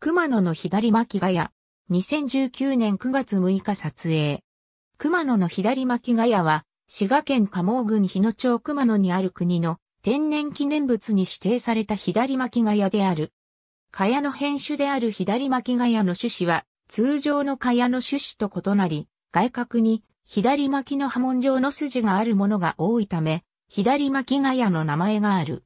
熊野の左巻ヶ谷。2019年9月6日撮影。熊野の左巻ヶ谷は、滋賀県加茂郡日野町熊野にある国の天然記念物に指定された左巻ヶ谷である。ヶ谷の変種である左巻ヶ谷の種子は、通常の蚊帳の種子と異なり、外角に左巻きの波紋状の筋があるものが多いため、左巻き蚊の名前がある。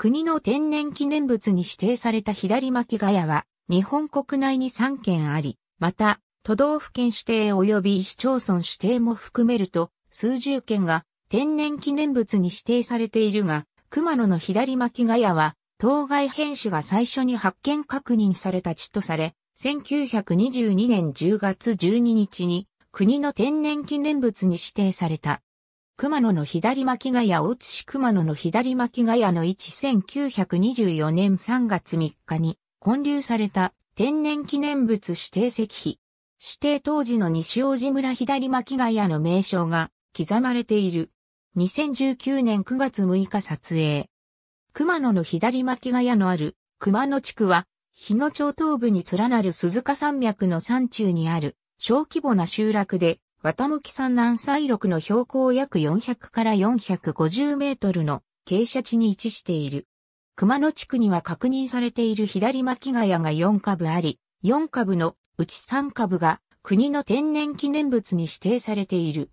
国の天然記念物に指定された左巻ヶ谷は、日本国内に3件あり、また、都道府県指定及び市町村指定も含めると、数十件が天然記念物に指定されているが、熊野の左巻ヶ谷は、当該編種が最初に発見確認された地とされ、1922年10月12日に国の天然記念物に指定された。熊野の左巻ヶ谷大津市熊野の左巻ヶ谷の1924年3月3日に建立された天然記念物指定石碑。指定当時の西大路村左巻ヶ谷の名称が刻まれている。2019年9月6日撮影。熊野の左巻ヶ谷のある熊野地区は、日野町東部に連なる鈴鹿山脈の山中にある小規模な集落で、綿向山南西麓の標高約400から450メートルの傾斜地に位置している。熊野地区には確認されている左巻ヶ谷が4株あり、4株のうち3株が国の天然記念物に指定されている。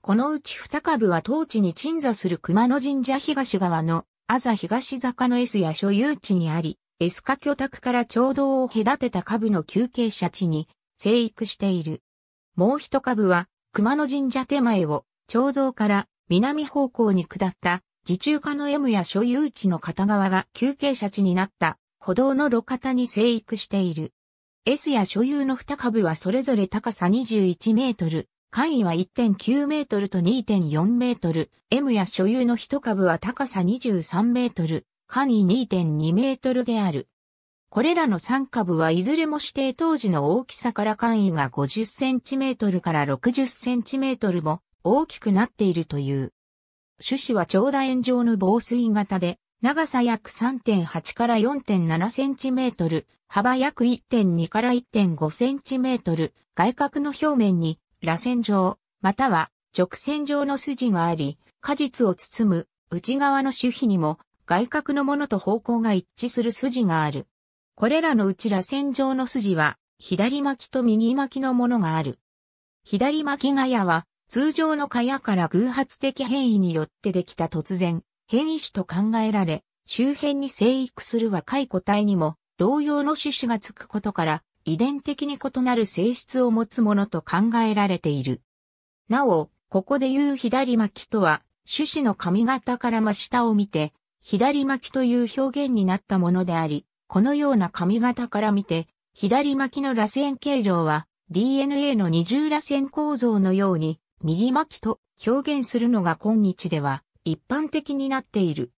このうち2株は当地に鎮座する熊野神社東側のあざ東坂の S や所有地にあり、S 化居宅から町道を隔てた株の休憩者地に生育している。もう一株は、熊野神社手前を、町道から南方向に下った、自中化の M や所有地の片側が休憩者地になった歩道の路肩に生育している。S や所有の二株はそれぞれ高さ21メートル、簡易は1.9メートルと2.4メートル、M や所有の一株は高さ23メートル、簡易2.2メートルである。これらの3株はいずれも指定当時の大きさから簡易が 50cm から 60cm も大きくなっているという。種子は長楕円状の防水型で、長さ約3.8から 4.7cm、幅約1.2から 1.5cm、外角の表面に螺旋状、または直線状の筋があり、果実を包む内側の種皮にも外角のものと方向が一致する筋がある。これらのうち螺旋状の筋は、左巻きと右巻きのものがある。左巻きガヤは、通常の蚊やから偶発的変異によってできた突然、変異種と考えられ、周辺に生育する若い個体にも、同様の種子がつくことから、遺伝的に異なる性質を持つものと考えられている。なお、ここで言う左巻きとは、種子の髪型から真下を見て、左巻きという表現になったものであり、このような髪型から見て、左巻きの螺旋形状は DNA の二重螺旋構造のように右巻きと表現するのが今日では一般的になっている。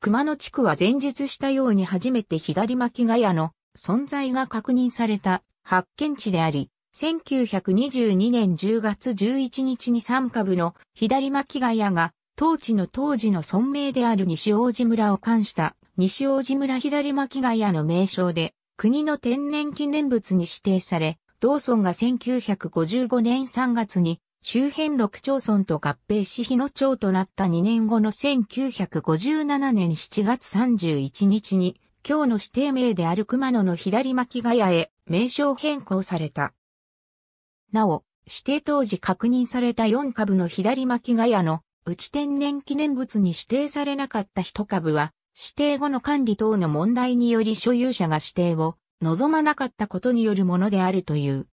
熊野地区は前述したように初めて左巻きガヤの存在が確認された発見地であり、1922年10月11日に3株の左巻きガヤが当地の当時の村名である西大路村を冠した西大路村左巻ヶ谷の名称で、国の天然記念物に指定され、道村が1955年3月に周辺6町村と合併し日野町となった2年後の1957年7月31日に、今日の指定名である熊野の左巻ヶ谷へ名称変更された。なお、指定当時確認された4株の左巻ヶ谷のうち天然記念物に指定されなかった1株は、指定後の管理等の問題により所有者が指定を望まなかったことによるものであるという。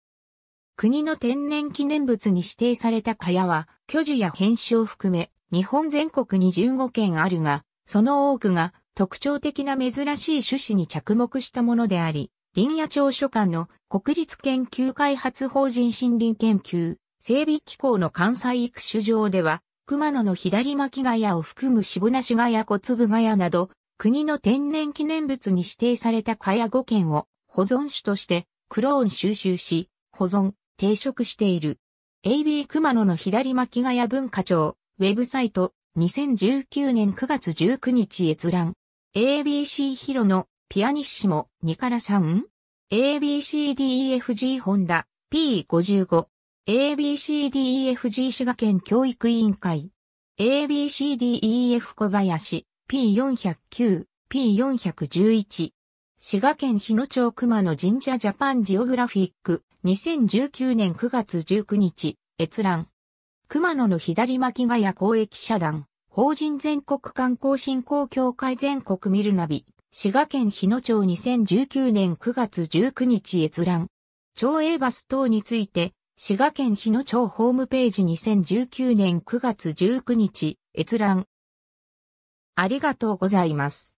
国の天然記念物に指定された蚊帳は、巨樹や編集を含め、日本全国に15件あるが、その多くが特徴的な珍しい種子に着目したものであり、林野庁所管の国立研究開発法人森林研究整備機構の関西育種場では、熊野の左巻ヶ谷を含む渋なし谷小粒ヶ谷など、国の天然記念物に指定されたヶ谷5県を保存種としてクローン収集し、保存、定食している。AB 熊野の左巻ヶ谷文化庁、ウェブサイト、2019年9月19日閲覧。ABC ヒロのピアニッシモ2から 3?ABCDEFG ホンダ P55 ABCDEFG 滋賀県教育委員会。ABCDEF 小林 P409、P411。滋賀県日野町熊野神社ジャパンジオグラフィック。2019年9月19日、閲覧。熊野の左巻ヶ谷公益社団。法人全国観光振興協会全国見るナビ。滋賀県日野町2019年9月19日閲覧。町営バス等について、滋賀県日野町ホームページ2019年9月19日、閲覧。ありがとうございます。